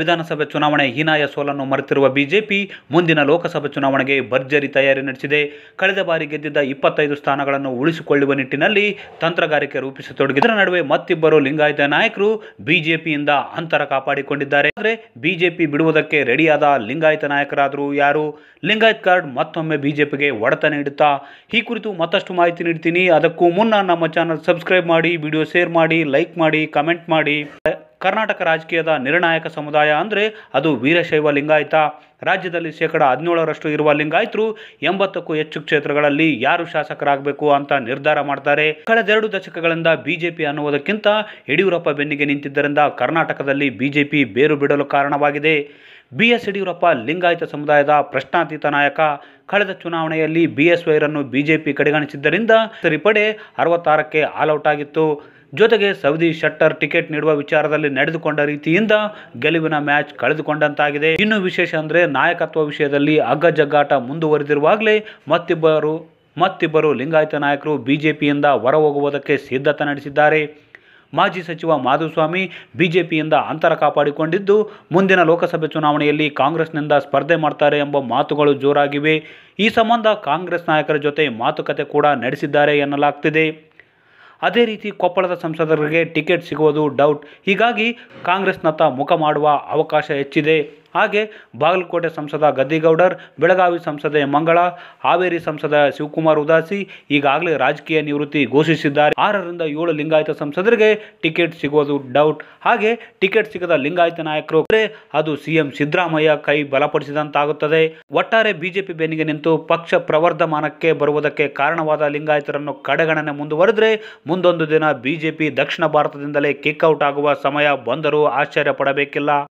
ವಿಧಾನಸಭೆ ಚುನಾವಣೆ ಹೀನಾಯ ಸೋಲನ್ನು ಮರೆತಿರುವ ಬಿಜೆಪಿ ಮುಂದಿನ ಲೋಕಸಭೆ ಚುನಾವಣೆಗೆ ಭರ್ಜರಿ ತಯಾರಿ ನಡೆಸಿದೆ ಕಳೆದ ಬಾರಿ ಗೆದ್ದಿದ್ದ ಇಪ್ಪತ್ತೈದು ಸ್ಥಾನಗಳನ್ನು ಉಳಿಸಿಕೊಳ್ಳುವ ನಿಟ್ಟಿನಲ್ಲಿ ತಂತ್ರಗಾರಿಕೆ ಇದರ ನಡುವೆ ಮತ್ತಿಬ್ಬರು ಲಿಂಗಾಯತ ನಾಯಕರು ಬಿಜೆಪಿಯಿಂದ ಅಂತರ ಕಾಪಾಡಿಕೊಂಡಿದ್ದಾರೆ ಆದರೆ ಬಿಜೆಪಿ ಬಿಡುವುದಕ್ಕೆ ರೆಡಿಯಾದ ಲಿಂಗಾಯತ ನಾಯಕರಾದರೂ ಯಾರು ಲಿಂಗಾಯತ್ ಕಾರ್ಡ್ ಮತ್ತೊಮ್ಮೆ ಬಿಜೆಪಿಗೆ ಒಡೆತ ನೀಡುತ್ತಾ ಈ ಕುರಿತು ಮತ್ತಷ್ಟು ಮಾಹಿತಿ ನೀಡ್ತೀನಿ ಅದಕ್ಕೂ ಮುನ್ನ ನಮ್ಮ ಚಾನಲ್ ಸಬ್ಸ್ಕ್ರೈಬ್ ಮಾಡಿ ವಿಡಿಯೋ ಶೇರ್ ಮಾಡಿ ಲೈಕ್ ಮಾಡಿ ಕಮೆಂಟ್ ಮಾಡಿ ಕರ್ನಾಟಕ ರಾಜಕೀಯದ ನಿರ್ಣಾಯಕ ಸಮುದಾಯ ಅಂದರೆ ಅದು ವೀರಶೈವ ಲಿಂಗಾಯತ ರಾಜ್ಯದಲ್ಲಿ ಶೇಕಡ ಹದಿನೇಳರಷ್ಟು ಇರುವ ಲಿಂಗಾಯತರು ಎಂಬತ್ತಕ್ಕೂ ಹೆಚ್ಚು ಕ್ಷೇತ್ರಗಳಲ್ಲಿ ಯಾರು ಶಾಸಕರಾಗಬೇಕು ಅಂತ ನಿರ್ಧಾರ ಮಾಡ್ತಾರೆ ಕಳೆದೆರಡು ದಶಕಗಳಿಂದ ಬಿಜೆಪಿ ಅನ್ನುವುದಕ್ಕಿಂತ ಯಡಿಯೂರಪ್ಪ ಬೆನ್ನಿಗೆ ನಿಂತಿದ್ದರಿಂದ ಕರ್ನಾಟಕದಲ್ಲಿ ಬಿಜೆಪಿ ಬೇರು ಬಿಡಲು ಕಾರಣವಾಗಿದೆ ಬಿ ಎಸ್ ಯಡಿಯೂರಪ್ಪ ಲಿಂಗಾಯತ ಸಮುದಾಯದ ಪ್ರಶ್ನಾತೀತ ನಾಯಕ ಕಳೆದ ಚುನಾವಣೆಯಲ್ಲಿ ಬಿ ಎಸ್ ವೈರನ್ನು ಬಿಜೆಪಿ ಕಡೆಗಣಿಸಿದ್ದರಿಂದ ಸರಿಪಡೆ ಅರವತ್ತಾರಕ್ಕೆ ಆಲ್ಔಟ್ ಆಗಿತ್ತು ಜೊತೆಗೆ ಸೌದಿ ಶಟ್ಟರ್ ಟಿಕೆಟ್ ನೀಡುವ ವಿಚಾರದಲ್ಲಿ ನಡೆದುಕೊಂಡ ರೀತಿಯಿಂದ ಗೆಲುವಿನ ಮ್ಯಾಚ್ ಕಳೆದುಕೊಂಡಂತಾಗಿದೆ ಇನ್ನು ವಿಶೇಷ ಅಂದರೆ ನಾಯಕತ್ವ ವಿಷಯದಲ್ಲಿ ಅಗ್ಗಜಗ್ಗಾಟ ಮುಂದುವರೆದಿರುವಾಗಲೇ ಮತ್ತಿಬ್ಬರು ಮತ್ತಿಬ್ಬರು ಲಿಂಗಾಯತ ನಾಯಕರು ಬಿಜೆಪಿಯಿಂದ ಹೊರ ಹೋಗುವುದಕ್ಕೆ ಸಿದ್ಧತೆ ನಡೆಸಿದ್ದಾರೆ ಮಾಜಿ ಸಚಿವ ಮಾಧುಸ್ವಾಮಿ ಬಿಜೆಪಿಯಿಂದ ಅಂತರ ಕಾಪಾಡಿಕೊಂಡಿದ್ದು ಮುಂದಿನ ಲೋಕಸಭೆ ಚುನಾವಣೆಯಲ್ಲಿ ಕಾಂಗ್ರೆಸ್ನಿಂದ ಸ್ಪರ್ಧೆ ಮಾಡ್ತಾರೆ ಎಂಬ ಮಾತುಗಳು ಜೋರಾಗಿವೆ ಈ ಸಂಬಂಧ ಕಾಂಗ್ರೆಸ್ ನಾಯಕರ ಜೊತೆ ಮಾತುಕತೆ ಕೂಡ ನಡೆಸಿದ್ದಾರೆ ಎನ್ನಲಾಗ್ತಿದೆ ಅದೇ ರೀತಿ ಕೊಪ್ಪಳದ ಸಂಸದರಿಗೆ ಟಿಕೆಟ್ ಸಿಗುವುದು ಡೌಟ್ ಹೀಗಾಗಿ ಕಾಂಗ್ರೆಸ್ನತ್ತ ಮುಖ ಮಾಡುವ ಅವಕಾಶ ಹೆಚ್ಚಿದೆ ಹಾಗೆ ಬಾಗಲಕೋಟೆ ಸಂಸದ ಗದ್ದಿಗೌಡರ್ ಬೆಳಗಾವಿ ಸಂಸದೆ ಮಂಗಳ ಹಾವೇರಿ ಸಂಸದ ಶಿವಕುಮಾರ್ ಉದಾಸಿ ಈಗಾಗಲೇ ರಾಜಕೀಯ ನಿವೃತ್ತಿ ಘೋಷಿಸಿದ್ದಾರೆ ಆರರಿಂದ ಏಳು ಲಿಂಗಾಯತ ಸಂಸದರಿಗೆ ಟಿಕೆಟ್ ಸಿಗೋದು ಡೌಟ್ ಹಾಗೆ ಟಿಕೆಟ್ ಸಿಗದ ಲಿಂಗಾಯತ ನಾಯಕರು ಅದು ಸಿಎಂ ಸಿದ್ದರಾಮಯ್ಯ ಕೈ ಬಲಪಡಿಸಿದಂತಾಗುತ್ತದೆ ಒಟ್ಟಾರೆ ಬಿಜೆಪಿ ಬೆನ್ನಿಗೆ ನಿಂತು ಪಕ್ಷ ಪ್ರವರ್ಧಮಾನಕ್ಕೆ ಬರುವುದಕ್ಕೆ ಕಾರಣವಾದ ಲಿಂಗಾಯತರನ್ನು ಕಡೆಗಣನೆ ಮುಂದುವರೆದರೆ ಮುಂದೊಂದು ದಿನ ಬಿಜೆಪಿ ದಕ್ಷಿಣ ಭಾರತದಿಂದಲೇ ಕಿಕ್ಔಟ್ ಆಗುವ ಸಮಯ ಬಂದರೂ ಆಶ್ಚರ್ಯ ಪಡಬೇಕಿಲ್ಲ